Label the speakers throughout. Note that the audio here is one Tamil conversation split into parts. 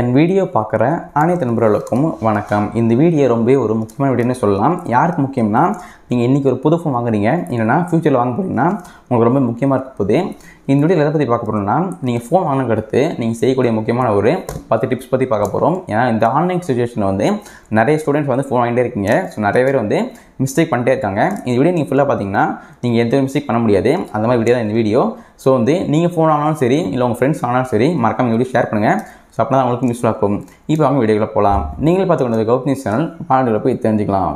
Speaker 1: என் வீடியோ பார்க்குற அனைத்து நண்பர்களுக்கும் வணக்கம் இந்த வீடியோ ரொம்ப ஒரு முக்கியமான வீடியோன்னு சொல்லலாம் யாருக்கு முக்கியம்னா நீங்கள் இன்றைக்கி ஒரு புது ஃபோன் வாங்குறீங்க என்னென்னா ஃப்யூச்சரில் வாங்க போகிறீங்கன்னா உங்களுக்கு ரொம்ப முக்கியமாக இருக்க போது இந்த வீடியோ எதை பற்றி பார்க்க போகிறோம்னா நீங்கள் ஃபோன் வாங்கினதுக்கு அடுத்து நீங்கள் செய்யக்கூடிய முக்கியமான ஒரு பத்து டிப்ஸ் பற்றி பார்க்க போகிறோம் ஏன்னா இந்த ஆன்லைன் சுச்சுவேஷனில் வந்து நிறைய ஸ்டூடெண்ட்ஸ் வந்து ஃபோன் வாங்கிட்டே இருக்கீங்க ஸோ நிறைய பேர் வந்து மிஸ்டேக் பண்ணிட்டே இருக்காங்க இந்த வீடியோ நீங்கள் ஃபுல்லாக பார்த்தீங்கன்னா நீங்கள் எந்த ஒரு மிஸ்டேக் பண்ண முடியாது அந்த மாதிரி வீடியோ தான் இந்த வீடியோ ஸோ வந்து நீங்கள் ஃபோன் ஆனாலும் சரி இல்லை உங்கள் ஃப்ரெண்ட்ஸ் ஆனாலும் சரி மறக்காமல் இந்த வீடியோ ஷேர் பண்ணுங்கள் ஸோ அப்போ தான் அவங்களுக்கு யூஸ்ஃபுல்லாக இருக்கும் இப்போ அவங்க வீடியோக்களை போகலாம் நீங்களே பார்த்துக்கொண்டது கொண்டது கௌப் சேனல் பாடல்களை போய் தெரிஞ்சுக்கலாம்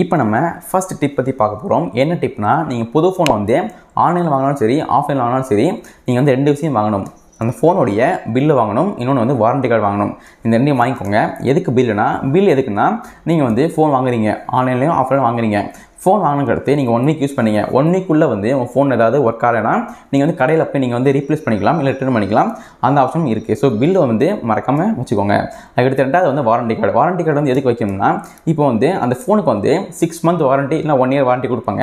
Speaker 1: இப்போ நம்ம ஃபஸ்ட் டிப் பற்றி பார்க்க போகிறோம் என்ன டிப்னா நீங்கள் புது ஃபோன் வந்து ஆன்லைனில் வாங்கினாலும் சரி ஆஃப்லைனில் வாங்கினாலும் சரி நீங்கள் வந்து ரெண்டு விஷயம் வாங்கணும் அந்த ஃபோனுடைய பில்லு வாங்கணும் இன்னொன்று வந்து வாரண்டி கார்டு வாங்கணும் இந்த ரெண்டையும் வாங்கிக்கோங்க எதுக்கு பில்லுனா பில் எதுக்குன்னா நீங்கள் வந்து ஃபோன் வாங்குறீங்க ஆன்லைன்லேயும் ஆஃப்லைன் வாங்குறீங்க ஃபோன் வாங்கினதுக்கு நீங்கள் ஒன் வீக் யூஸ் பண்ணீங்க ஒன் வீக்குள்ளே வந்து உங்கள் ஃபோன் ஏதாவது ஒர்க் ஆகலைன்னா நீங்கள் வந்து கடையில் போய் நீங்கள் வந்து ரீப்ளேஸ் பண்ணிக்கலாம் இல்லை ரிட்டர்ன் பண்ணிக்கலாம் அந்த ஆப்ஷனும் இருக்குது ஸோ பில்லு வந்து மறக்காமல் வச்சுக்கோங்க அதுக்கடுத்து ரெண்டாவது வந்து வாரண்டி கார்டு வாரண்டி கார்டு வந்து எதுக்கு வைக்கணும்னா இப்போ வந்து அந்த ஃபோனுக்கு வந்து சிக்ஸ் மந்த் வாரண்ட்டி இல்லை ஒன் இயர் வாரண்ட்டி கொடுப்பாங்க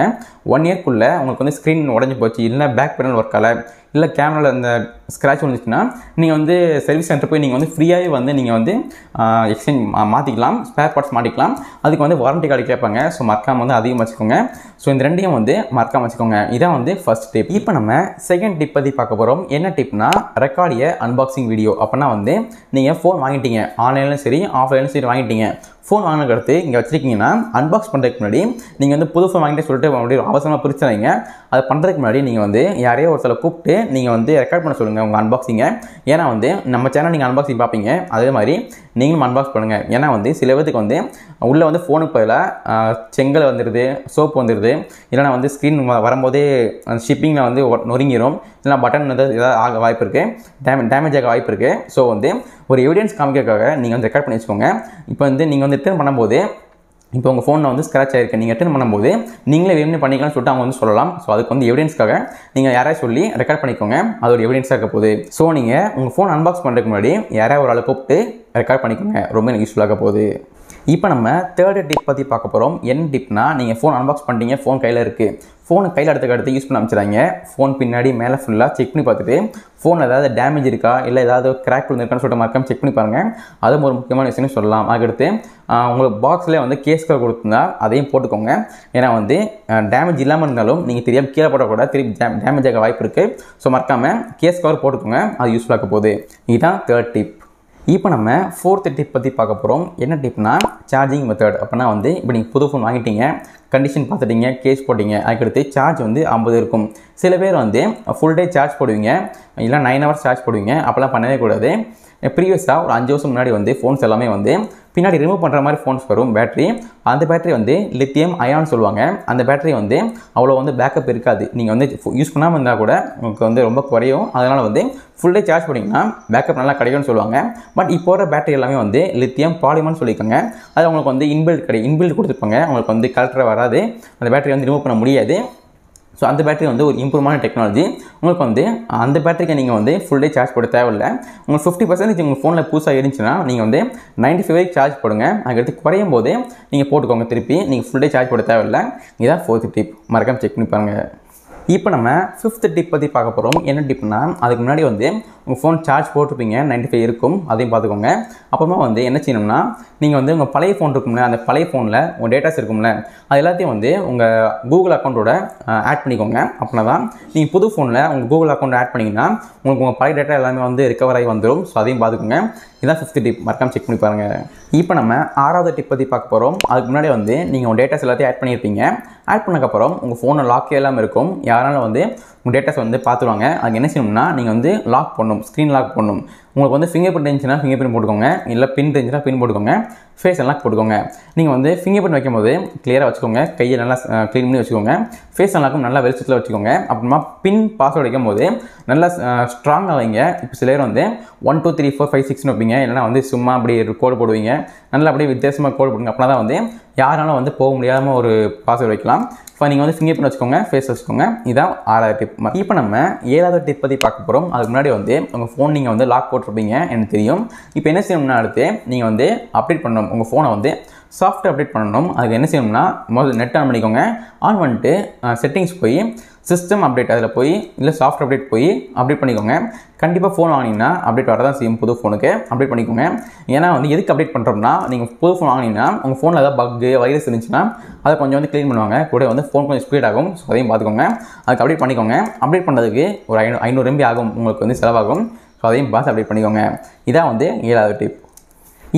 Speaker 1: ஒன் இயர்க்குள்ளே உங்களுக்கு வந்து ஸ்க்ரீன் உடஞ்சி போச்சு இல்லை பேக் பேனல் ஒர்க் ஆகலை இல்லை கேமராவில் அந்த ஸ்க்ராட்ச் வந்துச்சுன்னா நீங்கள் வந்து சர்வீஸ் சென்டர் போய் நீங்கள் வந்து ஃப்ரீயாகவே வந்து நீங்கள் வந்து எக்ஸ்சேஞ்ச் மாற்றிக்கலாம் ஸ்பேர் பார்ட்ஸ் மாட்டிக்கலாம் அதுக்கு வந்து வாரண்ட்டி கார்டு கேட்பாங்க ஸோ மறக்காமல் வந்து அதிகமாக வச்சுக்கோங்க ஸோ இந்த ரெண்டையும் வந்து மறக்காமல் வச்சுக்கோங்க இதான் வந்து ஃபஸ்ட் டிப் இப்போ நம்ம செகண்ட் டிப் பற்றி பார்க்க போகிறோம் என்ன டிப்னா ரெக்கார்டிய அன்பாக்சிங் வீடியோ அப்படின்னா வந்து நீங்கள் ஃபோன் வாங்கிட்டீங்க ஆன்லைன்லையும் சரி ஆஃப்லைன்லையும் சரி வாங்கிட்டீங்க ஃபோன் வாங்கின அடுத்து இங்கே வச்சிருக்கீங்கன்னா அன்பாக்ஸ் பண்ணுறதுக்கு முன்னாடி நீங்கள் வந்து புது ஃபோன் வாங்கிட்டு சொல்லிட்டு அப்படியே அவசரமாக பிரிச்சுறீங்க அதை பண்ணுறதுக்கு முன்னாடி நீங்கள் வந்து யாரையோ ஒரு சில கூப்பிட்டு நீங்கள் வந்து ரெக்கார்ட் பண்ண சொல்லுங்கள் உங்கள் அன்பாக்சிங்கை ஏன்னா வந்து நம்ம சேனல் நீங்கள் அன்பாக்சிங் பார்ப்பீங்க அதே மாதிரி நீங்களும் அன்பாக்ஸ் பண்ணுங்கள் ஏன்னா வந்து சில பேருக்கு வந்து உள்ளே வந்து ஃபோனுக்கு பதிலாக செங்கல் வந்துடுது சோப்பு வந்துடுது இல்லைனா வந்து ஸ்க்ரீன் வரும்போதே அந்த ஷிப்பிங்கில் வந்து நொறுங்கிடும் இல்லைனா பட்டன் வந்து ஏதாவது ஆக வாய்ப்பு இருக்குது டேமே டேமேஜ் ஆக வாய்ப்பு இருக்குது ஸோ வந்து ஒரு எவிடன்ஸ் காமிக்கிறதுக்காக நீங்கள் வந்து ரெக்கார்ட் பண்ணி வச்சுக்கோங்க இப்போ வந்து நீங்கள் வந்து ரிட்டர்ன் பண்ணும்போது இப்போ உங்கள் ஃபோனில் வந்து ஸ்க்ராச் ஆயிருக்கு நீங்கள் ரிட்டர்ன் பண்ணும்போது நீங்களே வேணும் பண்ணிக்கலாம்னு சொல்லிட்டு அவங்க வந்து சொல்லலாம் ஸோ அதுக்கு வந்து எவிடன்ஸ்க்காக நீங்கள் யாராவது சொல்லி ரெக்கார்ட் பண்ணிக்கோங்க அது ஒரு எவிடன்ஸாக இருக்க போகுது ஸோ நீங்கள் உங்கள் ஃபோன் அன்பாக்ஸ் பண்ணுறதுக்கு முன்னாடி யாராவது ஒரு ஆளை கூப்பிட்டு ரெக்கார்ட் பண்ணிக்கோங்க ரொம்ப யூஸ்ஃபுல்லாக போகுது இப்போ நம்ம தேர்டு டிப் பற்றி பார்க்க போகிறோம் என்ன டிப்னா நீங்கள் ஃபோன் அன்பாக்ஸ் பண்ணிட்டீங்க ஃபோன் கையில் இருக்குது ஃபோனை கையில் எடுத்து எடுத்து யூஸ் பண்ண அமைச்சிடாங்க ஃபோன் பின்னாடி மேலே ஃபுல்லாக செக் பண்ணி பார்த்துட்டு ஃபோனில் ஏதாவது டேமேஜ் இருக்கா இல்லை ஏதாவது கிராக் விழுந்திருக்கான்னு சொல்லிட்டு மறக்காமல் செக் பண்ணி பாருங்கள் அதுவும் ஒரு முக்கியமான விஷயம்னு சொல்லலாம் அதுக்கடுத்து உங்களுக்கு பாக்ஸில் வந்து கேஸ்கள் கொடுத்துருந்தா அதையும் போட்டுக்கோங்க ஏன்னா வந்து டேமேஜ் இல்லாமல் இருந்தாலும் நீங்கள் தெரியாமல் கீழே போடக்கூடாது திருப்பி டே டேமேஜ் ஆக வாய்ப்பு இருக்குது ஸோ மறக்காமல் கேஸ் கவர் போட்டுக்கோங்க அது யூஸ்ஃபுல்லாக போகுது இதுதான் தேர்ட் டிப் இப்போ நம்ம ஃபோர்த்து டிப் பற்றி பார்க்க போகிறோம் என்ன டிப்னா சார்ஜிங் மெத்தட் அப்படின்னா வந்து இப்போ நீங்கள் புது ஃபோன் வாங்கிட்டீங்க கண்டிஷன் பார்த்துட்டீங்க கேஸ் போட்டிங்க அதுக்கடுத்து சார்ஜ் வந்து ஐம்பது இருக்கும் சில பேர் வந்து ஃபுல் டே சார்ஜ் போடுவீங்க இல்லை நைன் ஹவர்ஸ் சார்ஜ் போடுவீங்க அப்போல்லாம் பண்ணவே கூடாது ப்ரீவியஸாக ஒரு அஞ்சு வருஷம் முன்னாடி வந்து ஃபோன்ஸ் எல்லாமே வந்து பின்னாடி ரிமூவ் பண்ணுற மாதிரி ஃபோன்ஸ் வரும் பேட்ரி அந்த பேட்டரி வந்து லித்தியம் அயான் சொல்லுவாங்க அந்த பேட்டரி வந்து அவ்வளோ வந்து பேக்கப் இருக்காது நீங்கள் வந்து யூஸ் பண்ணாமல் இருந்தால் கூட உங்களுக்கு வந்து ரொம்ப குறையும் அதனால் வந்து ஃபுல் டே சார்ஜ் பண்ணிங்கன்னா பேக்கப் நல்லா கிடைக்கும்னு சொல்லுவாங்க பட் இப்போ வர பேட்டரி எல்லாமே வந்து லித்தியம் பாலிமான்னு சொல்லியிருக்காங்க அது அவங்களுக்கு வந்து இன்பில்ட் கிடையாது இன்பில்ட் கொடுத்துருப்பாங்க அவங்களுக்கு வந்து கலெக்டர் வராது அந்த பேட்டரி வந்து ரிமூவ் பண்ண முடியாது ஸோ அந்த பேட்டரி வந்து ஒரு இம்ப்ரூவ்மான டெக்னாலஜி உங்களுக்கு வந்து அந்த பேட்டரிக்கு நீங்கள் வந்து ஃபுல் டே சார்ஜ் போட தேவையில்லை உங்கள் ஃபிஃப்டி பர்சன்டேஜ் உங்கள் ஃபோனில் புதுசாக இருந்துச்சுன்னா நீங்கள் வந்து நைன்டி ஃபைவ் வரைக்கும் சார்ஜ் போடுங்க அதுக்கடுத்து குறையும் போதே நீங்கள் போட்டுக்கோங்க திருப்பி நீங்கள் ஃபுல் டே சார்ஜ் போட தேவையில்லை இதுதான் ஃபோர்த் டிப் மறக்காமல் செக் பண்ணி பாருங்கள் இப்போ நம்ம ஃபிஃப்த் டிப் பற்றி பார்க்க போகிறோம் என்ன டிப்னால் அதுக்கு முன்னாடி வந்து உங்கள் ஃபோன் சார்ஜ் போட்டிருப்பீங்க நைன்டி ஃபைவ் இருக்கும் அதையும் பார்த்துக்கோங்க அப்புறமா வந்து என்ன செய்யணும்னா நீங்கள் வந்து உங்கள் பழைய ஃபோன் இருக்கும்ல அந்த பழைய ஃபோனில் உங்கள் டேட்டாஸ் இருக்கும்ல அது எல்லாத்தையும் வந்து உங்கள் கூகுள் அக்கௌண்ட்டோட ஆட் பண்ணிக்கோங்க அப்படின்னா தான் நீங்கள் புது ஃபோனில் உங்கள் கூகுள் அக்கௌண்ட் ஆட் பண்ணிங்கன்னா உங்களுக்கு உங்கள் பழைய டேட்டா எல்லாமே வந்து ரிகவர் ஆகி வந்துடும் ஸோ அதையும் பார்த்துக்கோங்க இதான் ஃபிஃப்த் டிப் மறக்காமல் செக் பண்ணி பாருங்கள் இப்போ நம்ம ஆறாவது டிப் பற்றி பார்க்க போகிறோம் அதுக்கு முன்னாடி வந்து நீங்கள் உங்கள் டேட்டாஸ் எல்லாத்தையும் ஆட் பண்ணியிருப்பீங்க ஆட் பண்ணக்கப்புறம் உங்கள் ஃபோனில் லாக்கே எல்லாம் இருக்கும் யாராலும் வந்து உங்கள் டேட்டாஸ் வந்து பார்த்துருவாங்க அதுக்கு என்ன செய்யணும்னா நீங்கள் வந்து லாக் பண்ணணும் பண்ணும் ஸ்க்ரீன் லாக் பண்ணும் உங்களுக்கு வந்து ஃபிங்கர் பிரிண்ட் இருந்துச்சுன்னா ஃபிங்கர் பிரிண்ட் போட்டுக்கோங்க இல்லை பின் இருந்துச்சுனா பின் போட்டுக்கோங்க ஃபேஸ் அன்லாக் போட்டுக்கோங்க நீங்கள் வந்து ஃபிங்கர் பிரிண்ட் வைக்கும்போது கிளியராக வச்சுக்கோங்க கையை நல்லா க்ளீன் பண்ணி வச்சுக்கோங்க ஃபேஸ் அன்லாக்கும் நல்லா வெளிச்சத்தில் வச்சுக்கோங்க அப்புறமா பின் பாஸ்வேர்டு வைக்கும் போது நல்லா ஸ்ட்ராங்காக வைங்க இப்போ சில பேர் வந்து one two three four five சிக்ஸ்னு வைப்பீங்க இல்லைனா வந்து சும்மா அப்படி கோடு போடுவீங்க நல்லா அப்படியே வித்தியாசமாக கோடு போடுங்க அப்படின்னா தான் வந்து யாராலும் வந்து போக முடியாமல் ஒரு பாஸ்வேர்டு வைக்கலாம் இப்போ நீங்கள் வந்து ஃபிங்கர் பிரிண்ட் வச்சுக்கோங்க ஃபேஸ் வச்சுக்கோங்க இதான் ஆறாவது டிப் இப்போ நம்ம ஏழாவது டிப் பற்றி பார்க்க போகிறோம் அதுக்கு முன்னாடி வந்து உங்கள் ஃபோன் நீங்கள் வந்து லாக் போட்டிருப்பீங்க எனக்கு தெரியும் இப்போ என்ன செய்யணும்னா அடுத்து நீங்கள் வந்து அப்டேட் பண்ணணும் உங்கள் ஃபோனை வந்து சாஃப்ட் அப்டேட் பண்ணணும் அதுக்கு என்ன செய்யணும்னா முதல்ல நெட் ஆன் பண்ணிக்கோங்க ஆன் பண்ணிட்டு செட்டிங்ஸ் போய் சிஸ்டம் அப்டேட் அதில் போய் இல்லை சாஃப்ட் அப்டேட் போய் அப்டேட் பண்ணிக்கோங்க கண்டிப்பாக ஃபோன் வாங்கினீங்கன்னா அப்டேட் வரதான் செய்யும் புது ஃபோனுக்கு அப்டேட் பண்ணிக்கோங்க ஏன்னா வந்து எதுக்கு அப்டேட் பண்ணுறோம்னா நீங்கள் புது ஃபோன் வாங்கினீங்கன்னா உங்கள் ஃபோனில் ஏதாவது பக்கு வைரஸ் இருந்துச்சுன்னா அதை கொஞ்சம் வந்து க்ளீன் பண்ணுவாங்க கூட வந்து ஃபோன் கொஞ்சம் ஸ்பீட் ஆகும் ஸோ அதையும் பார்த்துக்கோங்க அதுக்கு அப்டேட் பண்ணிக்கோங்க அப்டேட் பண்ணுறதுக்கு ஒரு ஐநூறு ஐநூறு எம்பி ஆகும் உங்களுக்கு வந்து செலவாகும் ஸோ அதையும் பார்த்து அப்டேட் பண்ணிக்கோங்க இதான் வந்து ஏழாவது டிப்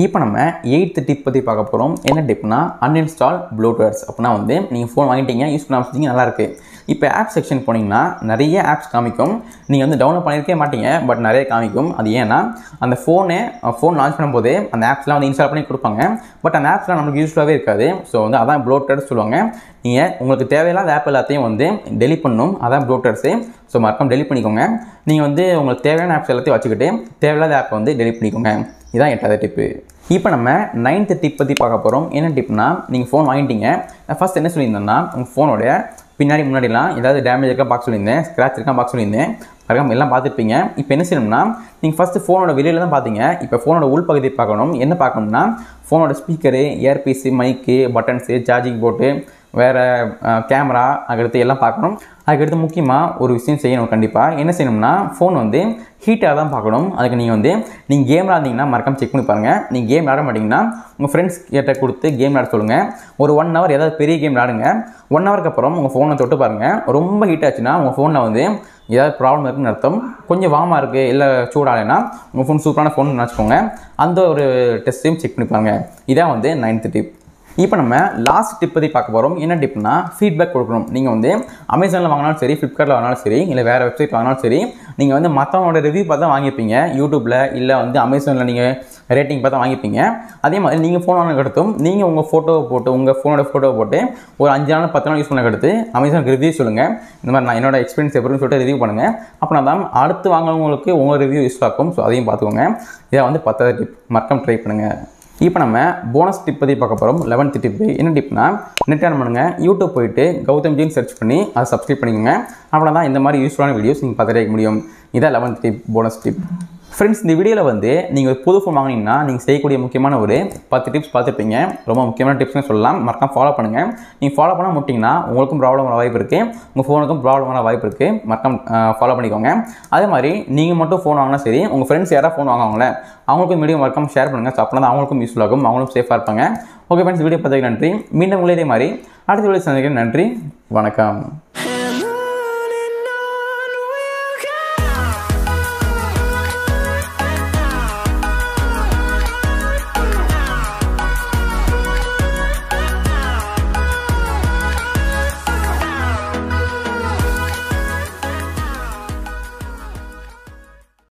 Speaker 1: இப்போ நம்ம எயித்து டிப் பற்றி பார்க்க போகிறோம் என்ன டிப்னா அன்இன்ஸ்டால் ப்ளூடர்ஸ் அப்படின்னா வந்து நீங்கள் ஃபோன் வாங்கிட்டீங்க யூஸ் பண்ண ஆரம்பிச்சிங்க நல்லாயிருக்கு இப்போ ஆப் செக்ஷன் போனீங்கன்னா நிறைய ஆப்ஸ் காமிக்கும் நீங்கள் வந்து டவுன்லோட் பண்ணியிருக்கே மாட்டீங்க பட் நிறைய காமிக்கும் அது ஏன்னா அந்த ஃபோனை ஃபோன் லான்ச் பண்ணும்போது அந்த ஆப்ஸ்லாம் வந்து இன்ஸ்டால் பண்ணி கொடுப்பாங்க பட் அந்த ஆப்ஸ்லாம் நமக்கு யூஸ்ஃபுல்லாகவே இருக்காது ஸோ வந்து அதான் ப்ளோட்டர்ஸ் சொல்லுவாங்க நீங்கள் உங்களுக்கு தேவையில்லாத ஆப் எல்லாத்தையும் வந்து டெலிட் பண்ணும் அதான் ப்ளோட்டர்ஸு ஸோ மறக்காம டெலிட் பண்ணிக்கோங்க நீங்கள் வந்து உங்களுக்கு தேவையான ஆப்ஸ் எல்லாத்தையும் வச்சுக்கிட்டு தேவையில்லாத ஆப்பை வந்து டெலிட் பண்ணிக்கோங்க இதுதான் எட்டாவது டிப்பு இப்போ நம்ம நைன்த்து டிப் பற்றி பார்க்க போகிறோம் என்ன டிப்னா நீங்கள் ஃபோன் வாங்கிட்டீங்க நான் ஃபஸ்ட் என்ன சொல்லியிருந்தேன்னா உங்கள் ஃபோனோடைய பின்னாடி முன்னாடிலாம் ஏதாவது டேமேஜ் இருக்கா பார்க்க சொல்லியிருந்தேன் ஸ்க்ராச் இருக்கா பார்க்க சொல்லியிருந்தேன் மறக்காம எல்லாம் பார்த்துருப்பீங்க இப்போ என்ன செய்யணும்னா நீங்கள் ஃபஸ்ட்டு ஃபோனோட வெளியில் தான் பார்த்தீங்க இப்போ ஃபோனோட உள்பகுதி பார்க்கணும் என்ன பார்க்கணும்னா ஃபோனோட speaker earpiece mic buttons charging port வேறு கேமரா அதுக்கடுத்து எல்லாம் பார்க்கணும் அதுக்கடுத்து முக்கியமாக ஒரு விஷயம் செய்யணும் கண்டிப்பாக என்ன செய்யணும்னா ஃபோன் வந்து ஹீட்டாக தான் பார்க்கணும் அதுக்கு நீங்கள் வந்து நீங்கள் கேம் விளாண்டிங்கன்னா மறக்காமல் செக் பண்ணி பாருங்கள் நீங்கள் கேம் விளாட மாட்டிங்கன்னா உங்கள் ஃப்ரெண்ட்ஸ் கிட்டே கொடுத்து கேம் விளாட சொல்லுங்கள் ஒரு ஒன் ஹவர் ஏதாவது பெரிய கேம் விளாடுங்க ஒன் ஹவருக்கு அப்புறம் உங்கள் ஃபோனை தொட்டு பாருங்கள் ரொம்ப ஹீட் ஆச்சுன்னா உங்கள் ஃபோனில் வந்து ஏதாவது ப்ராப்ளம் இருக்குன்னு அர்த்தம் கொஞ்சம் வாமாக இருக்குது இல்லை சூடாகலைன்னா உங்கள் ஃபோன் சூப்பரான ஃபோன் நினச்சிக்கோங்க அந்த ஒரு டெஸ்ட்டையும் செக் பண்ணி பாருங்கள் இதான் வந்து நைன்த் டிப் இப்போ நம்ம லாஸ்ட் டிப் பற்றி பார்க்க போகிறோம் என்ன டிப்னா ஃபீட்பேக் கொடுக்கணும் நீங்கள் வந்து அமேசானில் வாங்கினாலும் சரி ஃப்ளிப்கார்ட்டில் வாங்கினாலும் சரி இல்லை வேறு வெப்சைட் வாங்கினாலும் சரி நீங்கள் வந்து மற்றவங்களோட ரிவ்யூ பார்த்து வாங்கிப்பீங்க யூடியூப்பில் இல்லை வந்து அமேசானில் நீங்கள் ரேட்டிங் பார்த்து வாங்கிப்பீங்க அதே மாதிரி நீங்கள் ஃபோன் வாங்க எடுத்தும் நீங்கள் உங்கள் ஃபோட்டோவை போட்டு உங்கள் ஃபோனோட ஃபோட்டோவை போட்டு ஒரு அஞ்சு நாள் பத்து நாள் யூஸ் பண்ண எடுத்து அமேசானுக்கு ரிவ்யூ சொல்லுங்கள் இந்த மாதிரி நான் என்னோட எக்ஸ்பீரியன்ஸ் எப்படின்னு சொல்லிட்டு ரிவ்யூ பண்ணுங்கள் அப்படின்னா தான் அடுத்து வாங்கினவங்களுக்கு உங்கள் ரிவ்யூ யூஸ் ஆகும் ஸோ அதையும் பார்த்துக்கோங்க இதை வந்து பத்தாவது டிப் மறக்காமல் ட்ரை பண்ணுங்கள் இப்போ நம்ம போனஸ் டிப் பற்றி பார்க்க போகிறோம் லெவன்த் டிப் என்ன டிப்னா நெட் ஆன் பண்ணுங்கள் யூடியூப் போயிட்டு கௌதம் ஜீன் சர்ச் பண்ணி அதை சப்ஸ்கிரைப் பண்ணிக்கோங்க அவ்வளோதான் இந்த மாதிரி யூஸ்ஃபுல்லான வீடியோஸ் நீங்கள் பார்த்துட்டே முடியும் இதான் eleventh tip bonus tip friends இந்த வீடியோவில் வந்து நீங்கள் புது ஃபோன் வாங்கினீங்கன்னா நீங்கள் செய்யக்கூடிய முக்கியமான ஒரு பத்து டிப்ஸ் பார்த்துருப்பீங்க ரொம்ப முக்கியமான டிப்ஸ்னு சொல்லலாம் மறக்காம ஃபாலோ பண்ணுங்கள் நீங்கள் ஃபாலோ பண்ண முட்டிங்கன்னா உங்களுக்கும் ப்ராப்ளம் வர வாய்ப்பு இருக்குது உங்கள் ஃபோனுக்கும் ப்ராப்ளம் வர வாய்ப்பு இருக்குது மறக்காம ஃபாலோ பண்ணிக்கோங்க அதே மாதிரி நீங்கள் மட்டும் ஃபோன் வாங்கினா சரி உங்கள் ஃப்ரெண்ட்ஸ் யாராவது ஃபோன் வாங்குவாங்களே அவங்களுக்கும் மீடியம் மறக்காம ஷேர் பண்ணுங்கள் ஸோ அப்போ அவங்களுக்கும் யூஸ்ஃபுல் ஆகும் அவங்களும் சேஃபாக இருப்பாங்க ஓகே ஃப்ரெண்ட்ஸ் வீடியோ பார்த்ததுக்கு நன்றி மீண்டும் உங்களே இதே மாதிரி அடுத்த வீடியோ சந்திக்கிறேன் நன்றி வணக்கம்